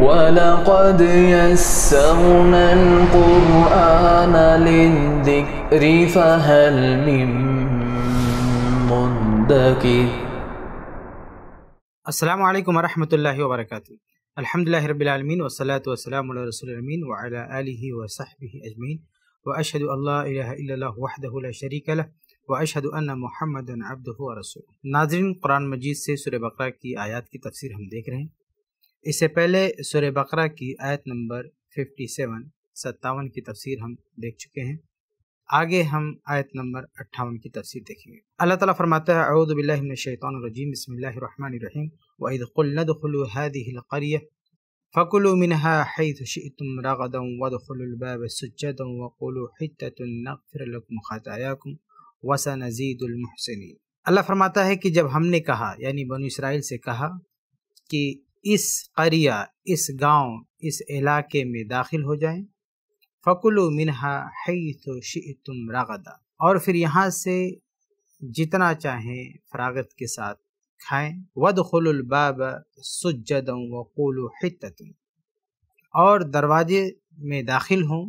ولقد يسرنا القرآن للذكر فهل من مدكر السلام عليكم ورحمة الله وبركاته الحمد لله رب العالمين والصلاة والسلام على رسول الأمين وعلى آله وصحبه أجمعين وأشهد أن لا إله إلا الله وحده لا شريك له وأشهد أن محمدا عبده ورسوله ناظرين قرآن مجيد سے سورة बकरा کی آیات کی تفسير ہم دیکھ رہے ہیں इससे पहले सुर बकरा की आयत नंबर 57 सत्तावन की तफसीर हम देख चुके हैं आगे हम आयत नंबर अट्ठावन की तफसीर देखेंगे अल्लाह ताला फरमाता है अऊदबिल्लिमिनशैतरजीम बसमीम वईदुल्नदखलहदिलक़रिय फ़कुल मिनहा हैतुम रगदम वदखलबाब सज्जदम वक़ुलतनफ़िरलकुम ख़तायाकुम वसा नज़ीदुलमहसिन अल्लाह फरमाता है कि जब हमने कहा यानी बन इसराइल से कहा कि इस करिया इस गांव इस इलाके में दाखिल हो जाएं फ़कुल मिनहा है तो शी तुम रागदा और फिर यहाँ से जितना चाहें फरागत के साथ खाएं वद खलबाब सुजदम वक़ुल हिततम और दरवाजे में दाखिल हों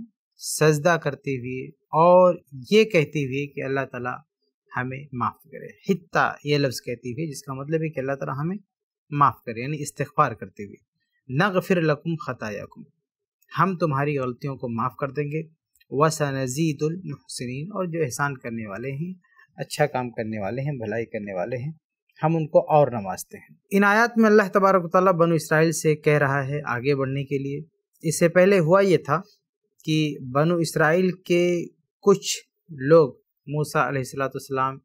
सजदा करते हुए और ये कहते हुए कि अल्लाह ताला हमें माफ़ करे हित्ता ये लफ्ज़ कहते हुए जिसका मतलब है कि अल्लाह ताला हमें माफ़ करें यानी इस्तफार करते हुए नगफिर लकुम ख़तायाकुम हम तुम्हारी गलतियों को माफ़ कर देंगे नज़ीदुलमसिन और जो एहसान करने वाले हैं अच्छा काम करने वाले हैं भलाई करने वाले हैं हम उनको और नवाजते हैं इन आयात में अल्लाह तबारक ताली बन इसराइल से कह रहा है आगे बढ़ने के लिए इससे पहले हुआ ये था कि बनु इसराइल के कुछ लोग मूसा सलाम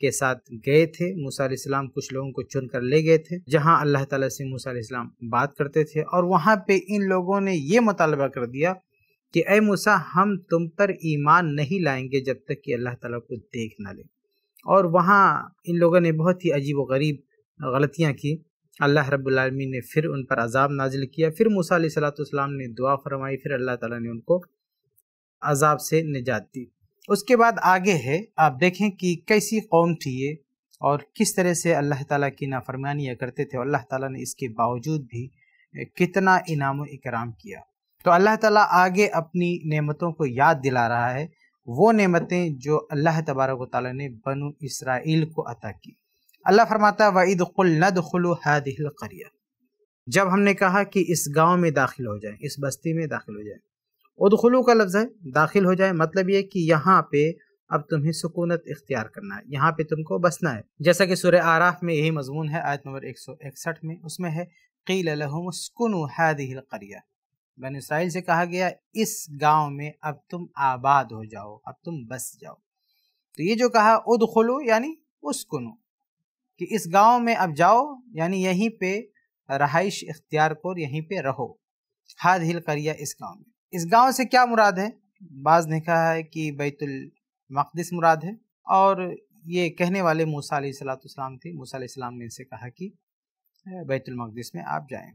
के साथ गए थे मूसा इस्लाम कुछ लोगों को चुन कर ले गए थे जहां अल्लाह ताला से मूसा इस्लाम बात करते थे और वहां पे इन लोगों ने ये मुतालबा कर दिया कि ए मूसा हम तुम पर ईमान नहीं लाएंगे जब तक कि अल्लाह ताला को देख ना लें और वहाँ इन लोगों ने बहुत ही अजीब व गरीब गलतियाँ की अल्लाह रबालमी ने फिर उन पर अजाब नाजिल किया फिर मूसा सलाम ने दुआ फरमाई फिर अल्लाह तला ने उनको अजाब से निजात दी उसके बाद आगे है आप देखें कि कैसी कौम थी ये और किस तरह से अल्लाह ताला की नाफरमानियाँ करते थे और अल्लाह ताला ने इसके बावजूद भी कितना इनाम इकराम किया तो अल्लाह ताला आगे अपनी नेमतों को याद दिला रहा है वो नेमतें जो अल्लाह तबारक ताला ने बनु इसराइल को अता की अल्लाह फरमाता वईद हादिल करिया जब हमने कहा कि इस गांव में दाखिल हो जाए इस बस्ती में दाखिल हो जाए उदखलू का लफ्ज़ है दाखिल हो जाए मतलब ये कि यहाँ पे अब तुम्हें सुकूनत इख्तियार करना है यहाँ पे तुमको बसना है जैसा कि सुर आराफ में यही मजमून है आयत नंबर एक सौ इकसठ में उसमें है कील लहमस्कुन करिया बन इसराइल से कहा गया इस गांव में अब तुम आबाद हो जाओ अब तुम बस जाओ तो ये जो कहा उद खुलो यानी उसकुनो कि इस गांव में अब जाओ यानी यहीं पे रहाइश इख्तियार कर यहीं पे रहो हाद हिल करिया इस गांव में इस गांव से क्या मुराद है बाज ने कहा है कि बैतुल मकदस मुराद है और ये कहने वाले मूसा सलाम थे मूसा सलाम ने इनसे कहा कि बैतुल मकदस में आप जाएं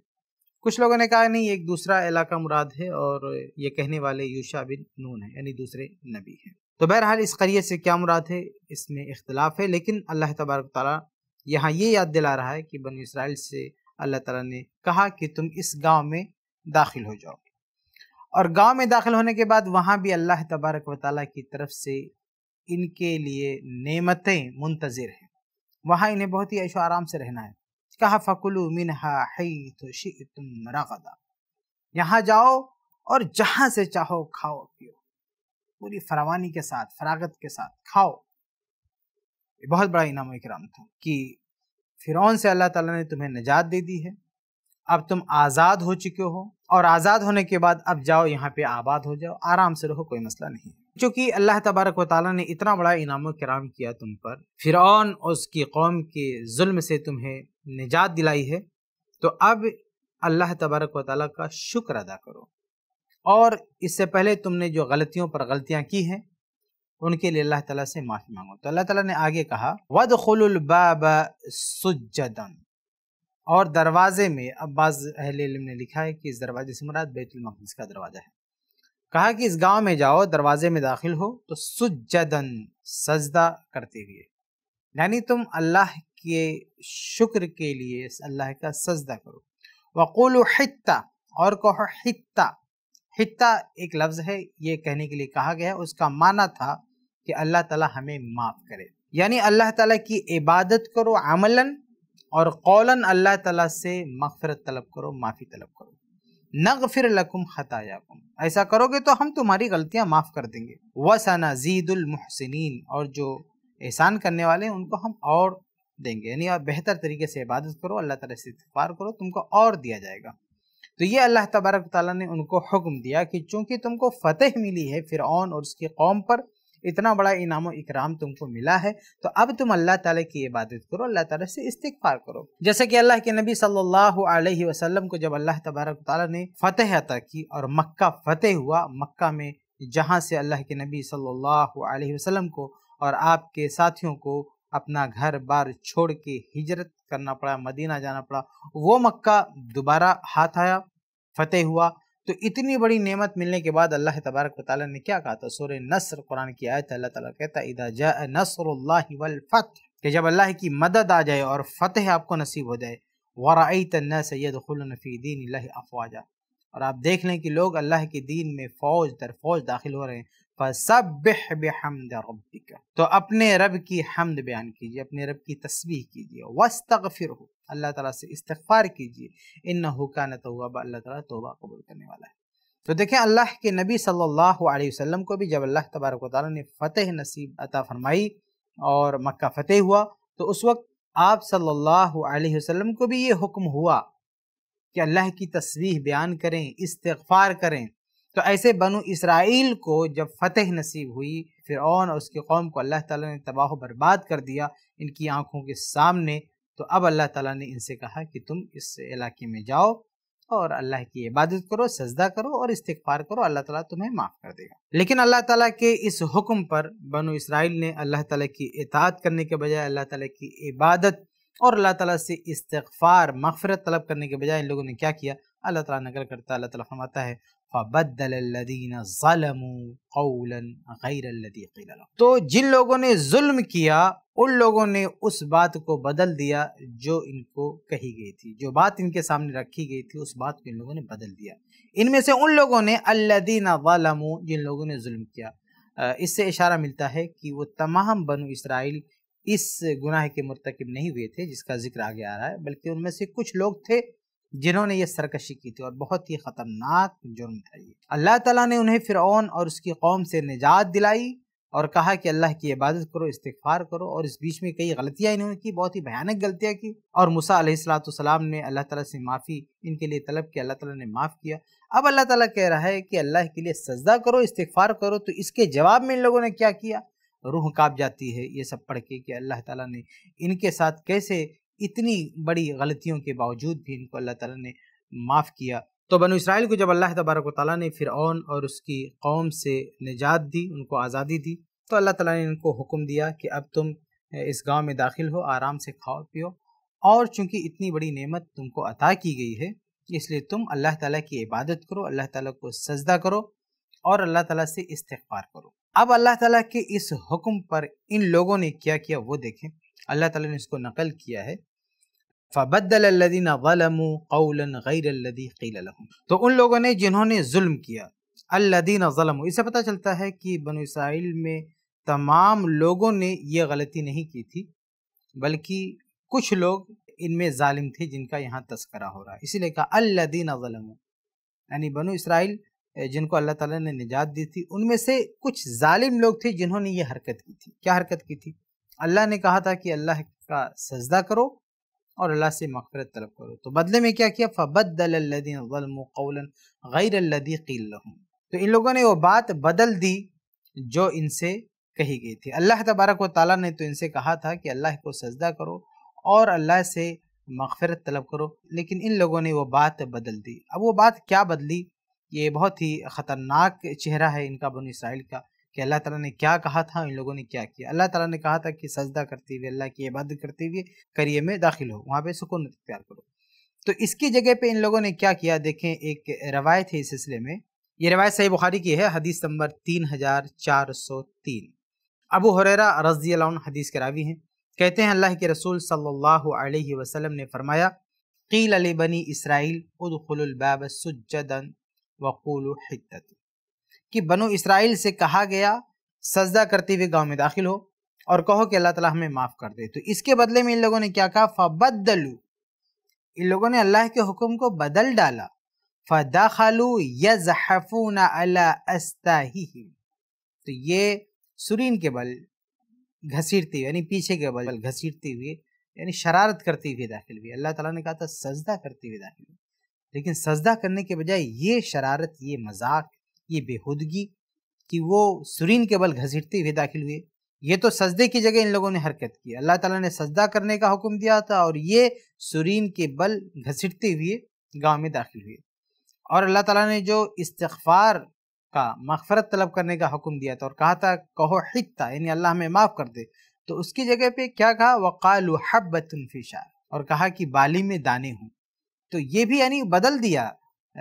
कुछ लोगों ने कहा नहीं एक दूसरा इलाका मुराद है और ये कहने वाले यूशा बिन नून है यानी दूसरे नबी हैं तो बहरहाल इस करिए से क्या मुराद है इसमें इख्तलाफ है लेकिन अल्लाह तबारक तारा यहाँ ये याद दिला रहा है कि बन इसराइल से अल्लाह तला ने कहा कि तुम इस गाँव में दाखिल हो जाओ और गांव में दाखिल होने के बाद वहां भी अल्लाह तबारक व की तरफ से इनके लिए नेमतें मुंतज़र हैं वहाँ इन्हें बहुत ही ऐशो आराम से रहना है कहा फ़कुलु तो रगदा यहाँ जाओ और जहां से चाहो खाओ पियो पूरी फरावानी के साथ फरागत के साथ खाओ ये बहुत बड़ा इनाम इकराम था कि फिरौन से अल्लाह ताला ने तुम्हें निजात दे दी है अब तुम आज़ाद हो चुके हो और आज़ाद होने के बाद अब जाओ यहाँ पे आबाद हो जाओ आराम से रहो कोई मसला नहीं क्योंकि अल्लाह तबारक व ताली ने इतना बड़ा इनाम कराम किया तुम पर फिर और उसकी कौम के जुल्म से तुम्हें निजात दिलाई है तो अब अल्लाह तबारक व का शुक्र अदा करो और इससे पहले तुमने जो गलतियों पर गलतियाँ की हैं उनके लिए अल्लाह तला से माफ़ी मांगो तो अल्लाह तला ने आगे कहा वद खुलबाब सुजदन और दरवाजे में अब्बास अहल इल्म ने लिखा है कि इस दरवाजे से मुराद बैतुलमकदस का दरवाज़ा है कहा कि इस गांव में जाओ दरवाजे में दाखिल हो तो सुजदन सजदा करते हुए यानी तुम अल्लाह के शुक्र के लिए अल्लाह का सजदा करो वक़ुल हित्ता और कहो हित्ता हित्ता एक लफ्ज़ है ये कहने के लिए कहा गया उसका माना था कि अल्लाह ताला हमें माफ़ करे यानी अल्लाह ताला की इबादत करो अमलन और कौलन अल्लाह तला से मफ़रत तलब करो माफ़ी तलब करो फिर लकुम खतायाकुम ऐसा करोगे तो हम तुम्हारी गलतियाँ माफ़ कर देंगे वसना जीदुलमहसिन और जो एहसान करने वाले हैं उनको हम और देंगे यानी और बेहतर तरीके से इबादत करो अल्लाह तला से इतफ़ार करो तुमको और दिया जाएगा तो ये अल्लाह तबारक ताली ने उनको हुक्म दिया कि चूँकि तुमको फतेह मिली है फिर और उसकी कौम पर इतना बड़ा इनाम इकराम तुमको मिला है तो अब तुम अल्लाह ताला की इबादत करो अल्लाह ताला से इस्तफार करो जैसे कि अल्लाह के नबी सल्लल्लाहु अलैहि वसल्लम को जब अल्लाह तबारक ताला ने फतेह अता की और मक्का फतेह हुआ मक्का में जहाँ से अल्लाह के नबी सल्लल्लाहु अलैहि वसल्लम को और आपके साथियों को अपना घर बार छोड़ के हिजरत करना पड़ा मदीना जाना पड़ा वो मक्का दोबारा हाथ आया फतेह हुआ तो इतनी बड़ी नेमत मिलने के बाद अल्लाह तबारक ताली ने क्या कहा था सूर्य नसर कुरान की आयत अल्लाह ताला कहता इदा जाए नसर वल फतह कि जब अल्लाह की मदद आ जाए और फतेह आपको नसीब हो जाए वराई तन्ना सैदुलनफ़ी दीन अफवाजा और आप देख लें कि लोग अल्लाह के दीन में फ़ौज दर फौज दाखिल हो रहे हैं तो अपने रब की हमद बयान कीजिए अपने रब की तस्वीर कीजिए वस्तग हो अल्लाह तला से इस्तफ़ार कीजिए इन हुका न तोबा अल्लाह ताला तोबा कबूल करने वाला है तो देखें अल्लाह के नबी सल्लल्लाहु अलैहि वसल्लम को भी जब अल्लाह तबारक ताली ने फ़तेह नसीब अता फरमाई और मक्का फ़तेह हुआ तो उस वक्त आप सल्लल्लाहु अलैहि वसल्लम को भी ये हुक्म हुआ कि अल्लाह की तस्वीर बयान करें इस्तफ़ार करें तो ऐसे बनु इसराइल को जब फतेह नसीब हुई फिर ओन और उसके कौम को अल्लाह ताला ने तबाह बर्बाद कर दिया इनकी आंखों के सामने तो अब अल्लाह ताला ने इनसे कहा कि तुम इस इलाके में जाओ और अल्लाह की इबादत करो सजदा करो और इस्तफार करो अल्लाह ताला तुम्हें माफ़ कर देगा लेकिन अल्लाह ताला के इस हुक्म पर बनु इसराइल ने अल्लाह ताला की इतात करने के बजाय अल्लाह ताला की इबादत और अल्लाह ताला से इस्तफार मगफरत तलब करने के बजाय इन लोगों ने क्या किया अल्लाह ताला नकल करता अल्लाह ताला फरमाता है फ़बद्दल लदीन ज़लमू कौलन गैर लदी तो जिन लोगों ने जुल्म किया उन लोगों ने उस बात को बदल दिया जो इनको कही गई थी जो बात इनके सामने रखी गई थी उस बात को इन लोगों ने बदल दिया इनमें से उन लोगों ने अल्लदीन वालमू जिन लोगों ने जुल्म किया इससे इशारा मिलता है कि वो तमाम बनु इसराइल इस गुनाह के मरतकब नहीं हुए थे जिसका जिक्र आगे आ रहा है बल्कि उनमें से कुछ लोग थे जिन्होंने ये सरकशी की थी और बहुत ही ख़तरनाक जुर्म था ये अल्लाह ताला ने उन्हें फ़िरौन और उसकी कौम से निजात दिलाई और कहा कि अल्लाह की इबादत करो इस्तफार करो और इस बीच में कई गलतियाँ इन्होंने की बहुत ही भयानक गलतियाँ की और मूसा सलाम ने अल्लाह ताला से माफ़ी इनके लिए तलब की अल्लाह ताला ने माफ़ किया अब अल्लाह ताला कह रहा है कि अल्लाह के लिए सजदा करो इस्तफार करो तो इसके जवाब में इन लोगों ने क्या किया रूह काँप जाती है ये सब पढ़ के कि अल्लाह ताला ने इनके साथ कैसे इतनी बड़ी गलतियों के बावजूद भी इनको अल्लाह ताला ने माफ़ किया तो बनु इसराइल को जब अल्लाह तबारक ताली ने फ़िरौन और उसकी कौम से निजात दी उनको आज़ादी दी तो अल्लाह ताला ने इनको हुक्म दिया कि अब तुम इस गांव में दाखिल हो आराम से खाओ पियो और चूंकि इतनी बड़ी नेमत तुमको अता की गई है इसलिए तुम अल्लाह ताला की इबादत करो अल्लाह ताला को सजदा करो और अल्लाह ताला से इस्तफार करो अब अल्लाह ताला के इस हुक्म पर इन लोगों ने क्या किया वो देखें अल्लाह ताला ने इसको नकल किया है फ़बदल लदीन तो उन लोगों ने जिन्होंने जुल्म किया अल्लदीन ज़लम पता चलता है कि बन इसराइल में तमाम लोगों ने यह गलती नहीं की थी बल्कि कुछ लोग इनमें ालिम थे जिनका यहाँ तस्करा हो रहा है इसीलिए कहा अल्लदीन ज़लम यानी बनु इसराइल जिनको अल्लाह ताला ने निजात दी थी उनमें से कुछ ालिम लोग थे जिन्होंने ये हरकत की थी क्या हरकत की थी अल्लाह ने कहा था कि अल्लाह का सजदा करो और अल्लाह से मफ़रत तलब करो तो बदले में क्या किया फ़बदीन गैर क़ील तो इन लोगों ने वो बात बदल दी जो इनसे कही गई थी अल्लाह तबारक व ताली ने तो इनसे कहा था कि अल्लाह को सजदा करो और अल्लाह से मगफरत तलब करो लेकिन इन लोगों ने वो बात बदल दी अब वो बात क्या बदली ये बहुत ही ख़तरनाक चेहरा है इनका बन इसराइल का कि अल्लाह ताला ने क्या कहा था इन लोगों ने क्या किया अल्लाह ताला ने कहा था कि सजदा करते हुए अल्लाह की इबादत करते हुए करिए में दाखिल हो वहाँ पे सुकून अख्तियार करो तो इसकी जगह पे इन लोगों ने क्या किया देखें एक रवायत है इस सिलसिले में ये रवायत सही बुखारी की है हदीस नंबर तीन हजार चार सौ तीन अबू हुररा रजी हदीस के रावी हैं कहते हैं अल्लाह के रसूल सल्लल्लाहु अलैहि वसल्लम ने फरमाया कील अली बनी इसराइल उदखलबाब सुजदन वक़ूल हिद्दत कि बनो इसराइल से कहा गया सजदा करते हुए गांव में दाखिल हो और कहो कि अल्लाह ताला हमें माफ़ कर दे तो इसके बदले में इन लोगों ने क्या कहा फ़बदलू इन लोगों ने अल्लाह के हुक्म को बदल डाला फ़दाखलू यजहफून अस्ताही तो ये सुरीन के बल घसीटते हुए यानी पीछे के बल घसीटते हुए यानी शरारत करते हुए दाखिल हुए अल्लाह ताला ने कहा था सजदा करते हुए दाखिल हुए लेकिन सजदा करने के बजाय ये शरारत ये मजाक ये बेहूदगी कि वो सुरीन के बल घसीटते हुए दाखिल हुए ये तो सजदे की जगह इन लोगों ने हरकत की अल्लाह ताला ने सजदा करने का हुक्म दिया था और ये सुरीन के बल घसीटते हुए गांव में दाखिल हुए और अल्लाह ताला ने जो इस्तफार का मगफरत तलब करने का हुक्म दिया था और कहा था कहो हिकता यानी अल्लाह हमें माफ़ कर दे तो उसकी जगह पे क्या कहा वक़ाल हब्बतुलफ़िशा और कहा कि बाली में दाने हों तो ये भी यानी बदल दिया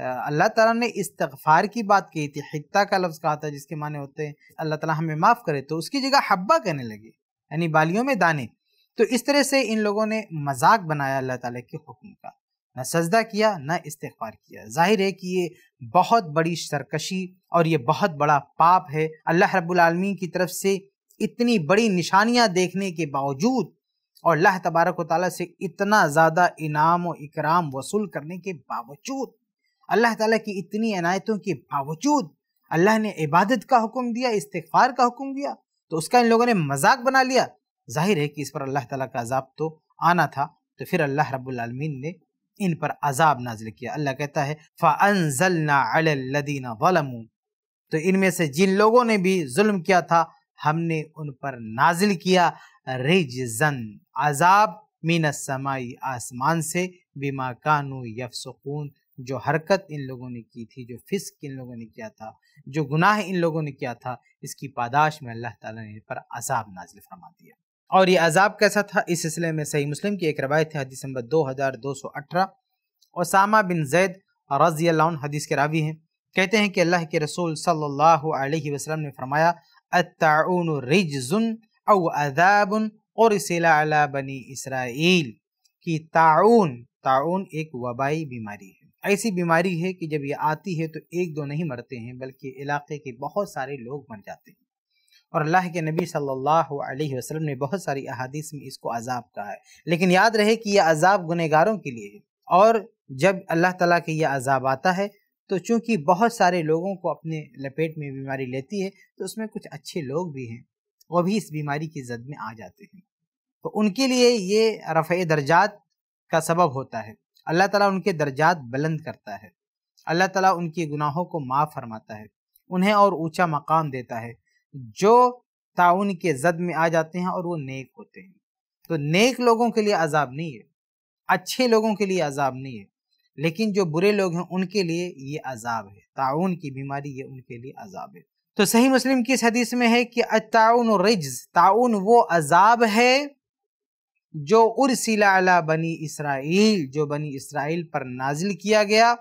अल्लाह ताला ने इस्तफार की बात कही थी हिता का लफ्ज़ कहा था जिसके माने होते हैं अल्लाह ताला हमें माफ़ करे तो उसकी जगह हब्बा कहने लगे यानी बालियों में दाने तो इस तरह से इन लोगों ने मजाक बनाया अल्लाह ताला के हुक्म का न सजदा किया न इस्तफार किया जाहिर है कि ये बहुत बड़ी सरकशी और ये बहुत बड़ा पाप है अल्लाह रबालमी की तरफ से इतनी बड़ी निशानियाँ देखने के बावजूद और अल्लाह तबारक वाली से इतना ज़्यादा इनाम और इकराम वसूल करने के बावजूद अल्लाह ताला की इतनी अनायतों के बावजूद अल्लाह ने इबादत का हुक्म दिया इस्तफार का हुक्म दिया तो उसका इन लोगों ने मजाक बना लिया जाहिर है कि इस पर अल्लाह ताला का अजाब तो आना था तो फिर अल्लाह रबालमीन ने इन पर अजाब नाजिल किया अल्लाह कहता है फ़ानजलना तो इनमें से जिन लोगों ने भी जुल्म किया था हमने उन पर नाजिल किया रिजन अजाब मीन समाई आसमान से बीमा कानू सुकून जो हरकत इन लोगों ने की थी जो फिस्क इन लोगों ने किया था जो गुनाह इन लोगों ने किया था इसकी पादाश में अल्लाह ताला ने पर अजाब नाजिल फरमा दिया और ये अजाब कैसा था इस सिलसिले में सही मुस्लिम की एक रवायत है हदीस नंबर दो हज़ार दो सौ अठारह ओसामा बिन जैद रजी हदीस के रावी हैं कहते हैं कि अल्लाह के रसूल सल्लल्लाहु अलैहि वसल्लम ने फरमाया और अला बनी इसराइल की ताउन ताउन एक वबाई बीमारी है ऐसी बीमारी है कि जब ये आती है तो एक दो नहीं मरते हैं बल्कि इलाके के बहुत सारे लोग मर जाते हैं और अल्लाह के नबी सल्लल्लाहु अलैहि वसल्लम ने बहुत सारी अहादीस में इसको अजाब कहा है लेकिन याद रहे कि यह अजाब गुनहगारों के लिए है और जब अल्लाह तला के यह अजाब आता है तो चूंकि बहुत सारे लोगों को अपने लपेट में बीमारी लेती है तो उसमें कुछ अच्छे लोग भी हैं वो भी इस बीमारी की जद में आ जाते हैं तो उनके लिए ये रफ़ दर्जात का सबब होता है अल्लाह ताला उनके दर्जात बुलंद करता है अल्लाह ताला उनके गुनाहों को माफ़ फरमाता है उन्हें और ऊंचा मकाम देता है जो ताउन के जद में आ जाते हैं और वो नेक होते हैं तो नेक लोगों के लिए अजाब नहीं है अच्छे लोगों के लिए अजाब नहीं है लेकिन जो बुरे लोग हैं उनके लिए ये अजाब है ताउन की बीमारी ये उनके लिए अजाब है तो सही मुस्लिम की इस हदीस में है कि ताउन रिज ताउन वो अजाब है जो उर्सिला अला बनी इसराइल जो बनी इसराइल पर नाजिल किया गया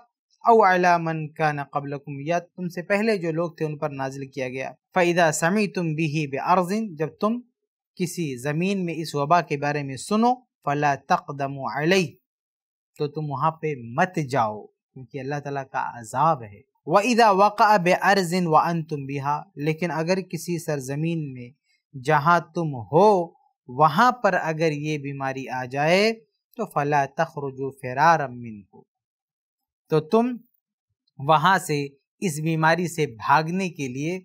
अला मन का नबलकुम या तुमसे पहले जो लोग थे उन पर नाजिल किया गया फ़ैदा समी तुम भी ही बे अर्जिन जब तुम किसी ज़मीन में इस वबा के बारे में सुनो फ़ला तकदम अलई तो तुम वहाँ पे मत जाओ क्योंकि अल्लाह तला का अजाब है व इदा वक़ा अर्जिन व अन तुम बिहा लेकिन अगर किसी सरजमीन में जहाँ तुम हो वहाँ पर अगर ये बीमारी आ जाए तो फला तखरजो फरार अमिन को तो तुम वहाँ से इस बीमारी से भागने के लिए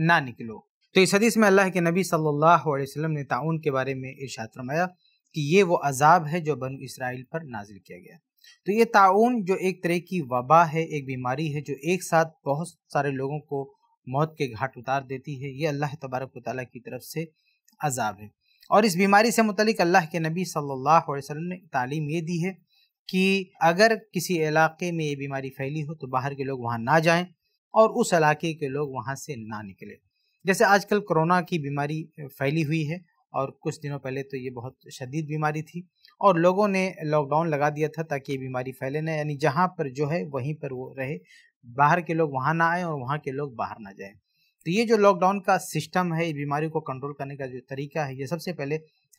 ना निकलो तो इस हदीस में अल्लाह के नबी सल्लल्लाहु अलैहि वसल्लम ने ताउन के बारे में इर्शाद फरमाया कि ये वो अजाब है जो बन इसराइल पर नाजिल किया गया तो ये ताउन जो एक तरह की वबा है एक बीमारी है जो एक साथ बहुत सारे लोगों को मौत के घाट उतार देती है ये अल्लाह तबारक ताली की तरफ से अजाब है और इस बीमारी से मुतलिक अल्लाह के नबी सल्लल्लाहु अलैहि वसल्लम ने तालीम ये दी है कि अगर किसी इलाके में ये बीमारी फैली हो तो बाहर के लोग वहाँ ना जाएँ और उस इलाके के लोग वहाँ से ना निकले जैसे आजकल कोरोना की बीमारी फैली हुई है और कुछ दिनों पहले तो ये बहुत शदीद बीमारी थी और लोगों ने लॉकडाउन लगा दिया था ताकि ये बीमारी फैले ना यानी जहाँ पर जो है वहीं पर वो रहे बाहर के लोग वहाँ ना आए और वहाँ के लोग बाहर ना जाएं तो ये जो लॉकडाउन का सिस्टम है बीमारी को कंट्रोल करने का जो तरीका है ये सबसे पहले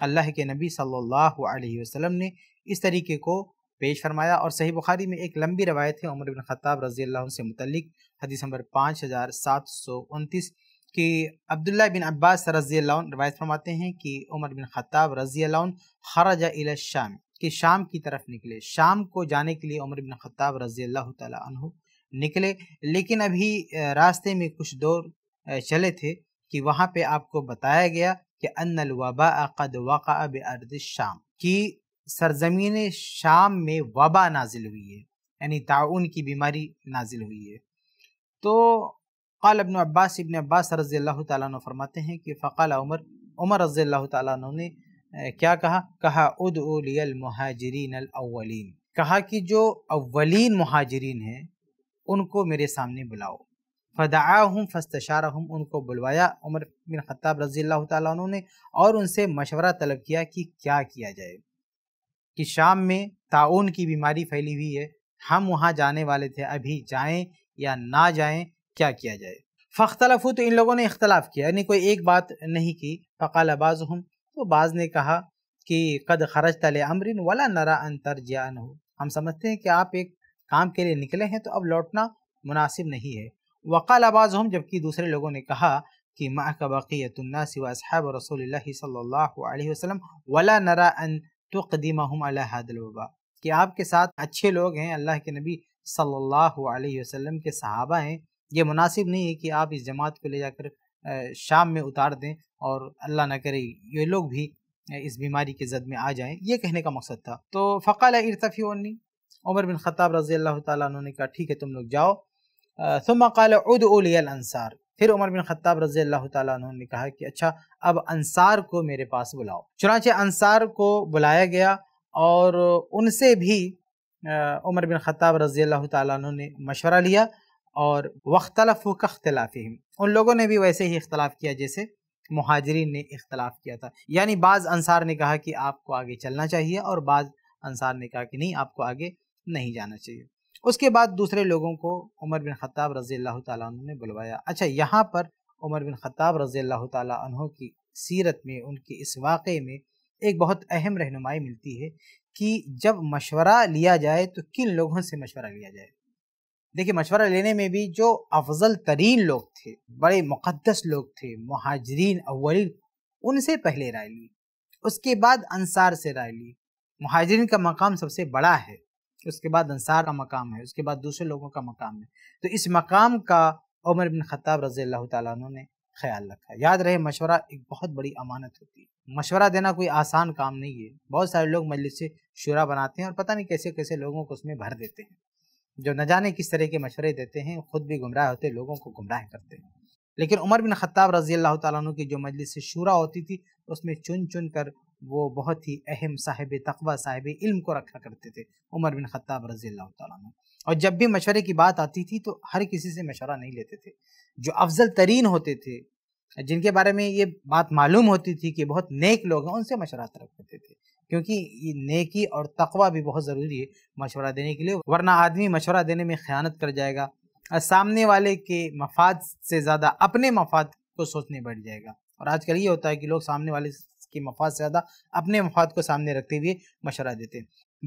अल्लाह के नबी सल्लल्लाहु अलैहि वसल्लम ने इस तरीके को पेश फरमाया और सही बुखारी में एक लंबी रवायत है उमर बिन ख़त्ताब रजी अल्लाह से मुतलिक हदीस नंबर पाँच हज़ार सात सौ उनतीस कि अब्दुल्ला बिन अब्बास रजी अल्लाह रवायत फरमाते हैं कि उमर बिन ख़त्ताब रजी अल्लाह खराज इला शाम कि शाम की तरफ निकले शाम को जाने के लिए उमर बिन ख़त्ताब रजी अल्लाह तु निकले लेकिन अभी रास्ते में कुछ दूर चले थे कि वहाँ पे आपको बताया गया कि अनल वबा कद वक़ा बर्द शाम कि सरजमीन शाम में वबा नाजिल हुई है यानी ताउन की बीमारी नाजिल हुई है तो कल अबन अब्बास इबन अब्बास रज़ी अल्लाह तु फरमाते हैं कि फ़क़ाल उमर उमर रज़ी अल्लाह तु ने क्या कहा कहा उद महाजरीन अवलिन कहा कि जो अवलिन महाजरीन हैं उनको मेरे सामने बुलाओ फ़दाहम फस्तशारहम उनको बुलवाया उमर बिन ख़त्ताब रज़ी अल्लाह तु ने और उनसे मशवरा तलब किया कि क्या किया जाए कि शाम में ताउन की बीमारी फैली हुई है हम वहाँ जाने वाले थे अभी जाएं या ना जाएं क्या किया जाए फ़ख्तलफू तो इन लोगों ने इख्तलाफ किया यानी कोई एक बात नहीं की फ़काल बाज़ हम तो बाज़ ने कहा कि कद खरज तले अमरिन वाला नरा अंतर ज्ञान हो हम समझते हैं कि आप एक काम के लिए निकले हैं तो अब लौटना मुनासिब नहीं है वक़ाल आबाज़ हम जबकि दूसरे लोगों ने कहा कि माँ का बक़ीतुल्ना सिवा साहब रसोल वसलम वला नरा अन तुकदीमा हम अलादलबा कि आपके साथ अच्छे लोग हैं अल्लाह के नबी सल्लल्लाहु अलैहि के सहाबा हैं ये मुनासिब नहीं है कि आप इस जमात को ले जाकर शाम में उतार दें और अल्लाह न करे ये लोग भी इस बीमारी के जद में आ जाएं ये कहने का मकसद था तो फ़क़ाल इरतफ़ी उन्नी उमर बिन ख़ताब रज़ी अल्लाह तुमने कहा ठीक है तुम लोग जाओ सुम कल उद अंसार फिर उमर बिन खत्ताब रजी अल्लाह तु ने कहा कि अच्छा अब अनसार को मेरे पास बुलाओ चुनाचे अनसार को बुलाया गया और उनसे भी उमर बिन खत्ताब रजी अल्लाह तु ने मशवरा लिया और वख्तलफ़ वख्तलाफी उन लोगों ने भी वैसे ही इख्तलाफ किया जैसे महाजरीन ने इख्तलाफ किया था यानी बाज़ अंसार ने कहा कि आपको आगे चलना चाहिए और बाज़ अंसार ने कहा कि नहीं आपको आगे नहीं जाना चाहिए उसके बाद दूसरे लोगों को उमर बिन ख़त्ताब रज़ी अल्लाह तु ने बुलवाया अच्छा यहाँ पर उमर बिन ख़त्ताब रज़ी अल्लाह तु की सीरत में उनके इस वाक़े में एक बहुत अहम रहनुमाई मिलती है कि जब मशवरा लिया जाए तो किन लोगों से मशवरा लिया जाए देखिए मशवरा लेने में भी जो अफजल तरीन लोग थे बड़े मुक़दस लोग थे महाजरीन अवलिन उनसे पहले राय ली उसके बाद अंसार से राय ली महाजरीन का मकाम सबसे बड़ा है उसके बाद अंसार का मकाम है उसके बाद दूसरे लोगों का मकाम है तो इस मकाम का उमर बिन खत्ताब रजी अल्लाह तु ने ख्याल रखा याद रहे मशवरा एक बहुत बड़ी अमानत होती है मशवरा देना कोई आसान काम नहीं है बहुत सारे लोग मजलिस से शुरा बनाते हैं और पता नहीं कैसे कैसे लोगों को उसमें भर देते हैं जो न जाने किस तरह के मशवरे देते हैं खुद भी गुमराह होते लोगों को गुमराह करते हैं लेकिन उमर बिन खत्ताब रजी अल्लाह तु की जो मजलिस से शूरा होती थी उसमें चुन चुन कर वो बहुत ही अहम साहिब तकवा साहिब इल्म को रखा करते थे उमर बिन खत्ताब रजी अल्लाह और जब भी मशवरे की बात आती थी तो हर किसी से मशवरा नहीं लेते थे जो अफजल तरीन होते थे जिनके बारे में ये बात मालूम होती थी कि बहुत नेक लोग हैं उनसे मशवरा तरफ करते थे क्योंकि ये नेकी और तकवा भी बहुत ज़रूरी है मशवरा देने के लिए वरना आदमी मशवरा देने में ख़यानत कर जाएगा सामने वाले के मफाद से ज़्यादा अपने मफाद को सोचने बैठ जाएगा और आजकल ये होता है कि लोग सामने वाले के मफाद से ज़्यादा अपने मफाद को सामने रखते हुए मशवरा देते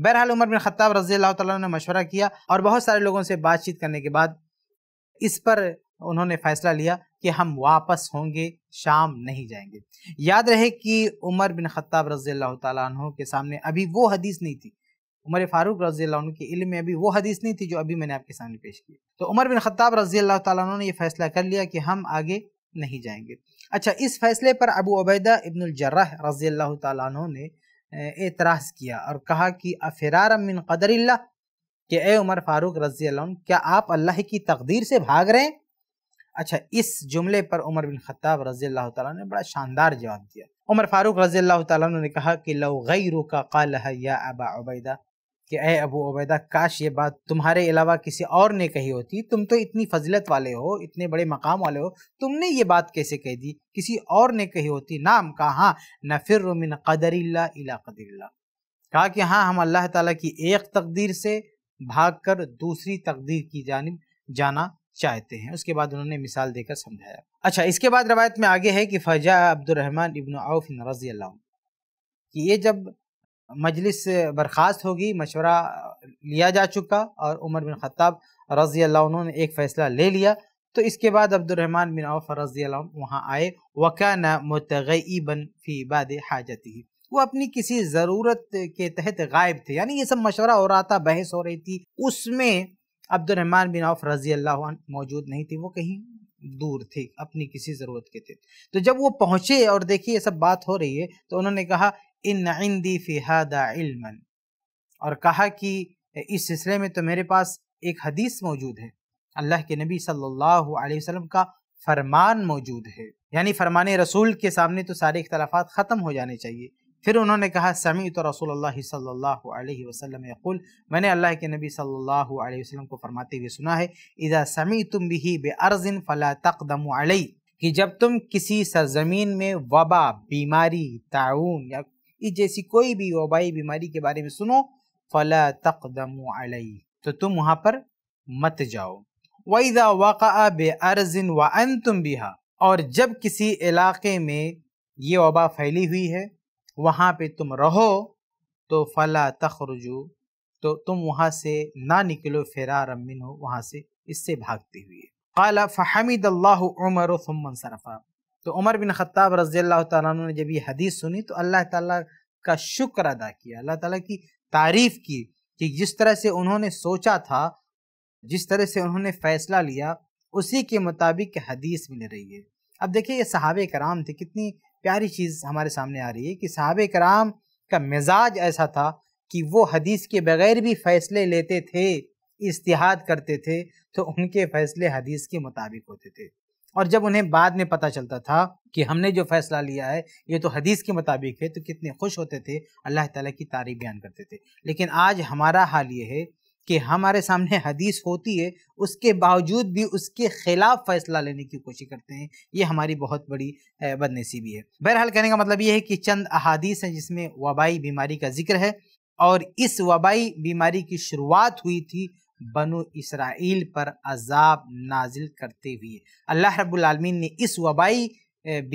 बहरहाल उमर बिन खत्ताब रजी अल्लाह तला ने मशवरा किया और बहुत सारे लोगों से बातचीत करने के बाद इस पर उन्होंने फैसला लिया कि हम वापस होंगे शाम नहीं जाएंगे याद रहे कि उमर बिन खत्ताब रजी अल्लाह तु के सामने अभी वो हदीस नहीं थी उमर फारूक रजी अल्लाह के इल्म में अभी वो हदीस नहीं थी जो अभी मैंने आपके सामने पेश की तो उमर बिन खत्ताब रजी अल्लाह तु ने यह फैसला कर लिया कि हम आगे नहीं जाएंगे अच्छा इस फैसले पर अबू अबैदा इब्न जर्राह रजी अल्लाह तु ने एतराज़ किया और कहा कि अफरार मिन कदर के ए उमर फारूक रजी अल्लाह क्या आप अल्लाह की तकदीर से भाग रहे हैं अच्छा इस जुमले पर उमर बिन खत्ताब रजी अल्लाह तु ने बड़ा शानदार जवाब दिया उमर फारूक रजी अल्लाह तु ने कहा कि लो गई रुका या अबा उबैदा कि ए अबू उबैदा काश ये बात तुम्हारे अलावा किसी और ने कही होती तुम तो इतनी फजलत वाले हो इतने बड़े मकाम वाले हो तुमने ये बात कैसे कह दी किसी और ने कही होती नाम कहा हाँ न फिर कदरिल्ला इला कदरिल्ला कहा कि हाँ हम अल्लाह ताला की एक तकदीर से भागकर दूसरी तकदीर की जानब जाना चाहते हैं उसके बाद उन्होंने मिसाल देकर समझाया अच्छा इसके बाद रवायत में आगे है कि फजा अब्दुलरहमान इबन आउफ रजी अल्लाह कि ये जब मजलिस से बर्खास्त होगी मशवरा लिया जा चुका और उमर बिन खत्ताब रज़ी अल्लाह उन्होंने एक फ़ैसला ले लिया तो इसके बाद अब्दुलरहमान बिन औफ रज़ी वहाँ आए वकान मतगईबन फ़ी बाद हाजती वो अपनी किसी ज़रूरत के तहत गायब थे यानी ये सब मशवरा हो रहा था बहस हो रही थी उसमें अब्दुलरहमान बिन औफ रज़ी अल्लाह मौजूद नहीं थे वो कहीं दूर थे अपनी किसी ज़रूरत के थे तो जब वो पहुँचे और देखिए ये सब बात हो रही है तो उन्होंने कहा इन आइंदी फ़िहादा इल्मन और कहा कि इस सिलसिले में तो मेरे पास एक हदीस मौजूद है अल्लाह के नबी सल्लल्लाहु अलैहि वसल्लम का फरमान मौजूद है यानी फरमान रसूल के सामने तो सारे इख्तलाफात ख़त्म हो जाने चाहिए फिर उन्होंने कहा समी तो रसूल अल्लाह सल्लल्लाहु अलैहि वसल्लम यकुल मैंने अल्लाह के नबी सल्लल्लाहु अलैहि वसल्लम को फरमाते हुए सुना है इज़ा समी तुम भी बे अर्ज़िन फ़ला तकदम कि जब तुम किसी सरजमीन में वबा बीमारी ताउन या इस जैसी कोई भी वबाई बीमारी के बारे में सुनो फला तकदम तो तुम वहाँ पर मत जाओ वैदा वाक़ा बे अर्जिन व अन तुम बिहा और जब किसी इलाके में ये वबा फैली हुई है वहाँ पे तुम रहो तो फला तखरजू तो तुम वहाँ से ना निकलो फेरा रमिन हो वहाँ से इससे भागते हुए काला फ़हमीद अल्लाह उमर सरफ़ा तो उमर बिन ख़त्ताब रज़ी अल्लाह तु ने जब ये हदीस सुनी तो अल्लाह ताला का शुक्र अदा किया अल्लाह ताला की तारीफ़ की कि जिस तरह से उन्होंने सोचा था जिस तरह से उन्होंने फ़ैसला लिया उसी के मुताबिक हदीस मिल रही है अब देखिए ये सहाब कराम थे कितनी प्यारी चीज़ हमारे सामने आ रही है कि सहाब कराम का मिजाज ऐसा था कि वो हदीस के बगैर भी फ़ैसले लेते थे इस्तिहाद करते थे तो उनके फ़ैसले हदीस के मुताबिक होते थे और जब उन्हें बाद में पता चलता था कि हमने जो फैसला लिया है ये तो हदीस के मुताबिक है तो कितने खुश होते थे अल्लाह ताला की तारीफ बयान करते थे लेकिन आज हमारा हाल ये है कि हमारे सामने हदीस होती है उसके बावजूद भी उसके खिलाफ फैसला लेने की कोशिश करते हैं ये हमारी बहुत बड़ी बदनसीबी है बहरहाल कहने का मतलब ये है कि चंद अहादीस हैं जिसमें वबाई बीमारी का जिक्र है और इस वबाई बीमारी की शुरुआत हुई थी बनु इसराइल पर अजाब नाजिल करते हुए अल्लाह रब्लमीन ने इस वबाई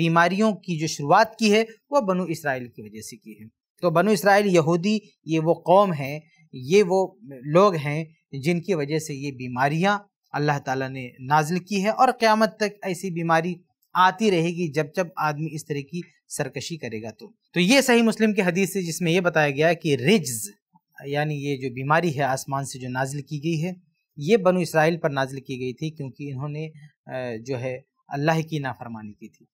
बीमारियों की जो शुरुआत की है वह बनु इसराइल की वजह से की है तो बनु इसराइल यहूदी ये वो कौम है ये वो लोग हैं जिनकी वजह से ये बीमारियाँ अल्लाह ताला ने नाजिल की है और क़्यामत तक ऐसी बीमारी आती रहेगी जब जब आदमी इस तरह की सरकशी करेगा तो तो ये सही मुस्लिम की हदीस है जिसमें यह बताया गया है कि रिज्ज़ यानी ये जो बीमारी है आसमान से जो नाजिल की गई है ये बनु इसराइल पर नाजिल की गई थी क्योंकि इन्होंने जो है अल्लाह की नाफरमानी की थी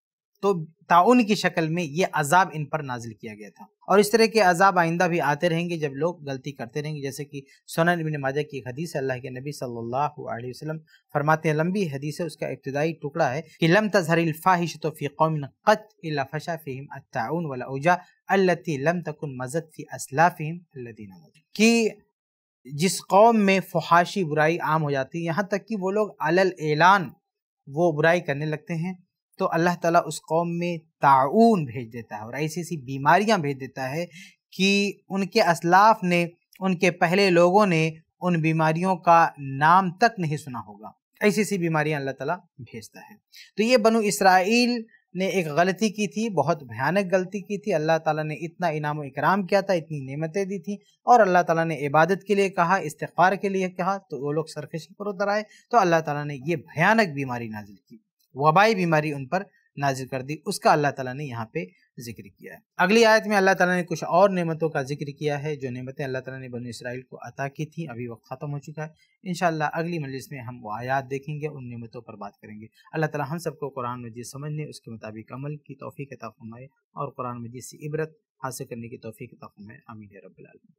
तो ताउन की शक्ल में ये अजाब इन पर नाजिल किया गया था और इस तरह के अजाब आइंदा भी आते रहेंगे जब लोग गलती करते रहेंगे जैसे कि सोना नबी माजा की हदीस अल्लाह के नबी सल्लल्लाहु अलैहि वसल्लम फरमाते हैं लंबी हदीस है उसका इब्तदाई टुकड़ा है कि लम तजहरिल फाहिश तो फी कौमिन कत इला फशा फीहिम अत्ताउन वला उजा अल्लती लम तकुन मजत फी असलाफिहिम अल्लदीन कि जिस कौम में फहाशी बुराई आम हो जाती है यहाँ तक कि वो लोग अल एलान वो बुराई करने लगते हैं तो अल्लाह ताला उस कौम में ताउन भेज देता है और ऐसी ऐसी बीमारियां भेज देता है कि उनके असलाफ ने उनके पहले लोगों ने उन बीमारियों का नाम तक नहीं सुना होगा ऐसी ऐसी बीमारियां अल्लाह ताला भेजता है तो ये बनु इसराइल ने एक गलती की थी बहुत भयानक गलती की थी अल्लाह ताला ने इतना इनाम इकराम किया था इतनी नेमतें दी थी और अल्लाह ताला ने इबादत के लिए कहा इस्तार के लिए कहा तो वो लोग सरकशी पर उतर आए तो अल्लाह ताला ने ये भयानक बीमारी नाजिल की वबाई बीमारी उन पर नाजिल कर दी उसका अल्लाह ताला ने यहाँ पे जिक्र किया है अगली आयत में अल्लाह ताला ने कुछ और नेमतों का जिक्र किया है जो नेमतें अल्लाह ताला ने बन इसराइल को अता की थी अभी वक्त ख़त्म हो चुका है इन अगली मजलिस में हम वो आयात देखेंगे उन नेमतों पर बात करेंगे अल्लाह ताला हम सबको कुरान मजीद समझने उसके मुताबिक अमल की तोफ़ी के फरमाए और कुरान मजीद से इबरत हासिल करने की तोफ़ी किताब फरमाए आमीन रबालमी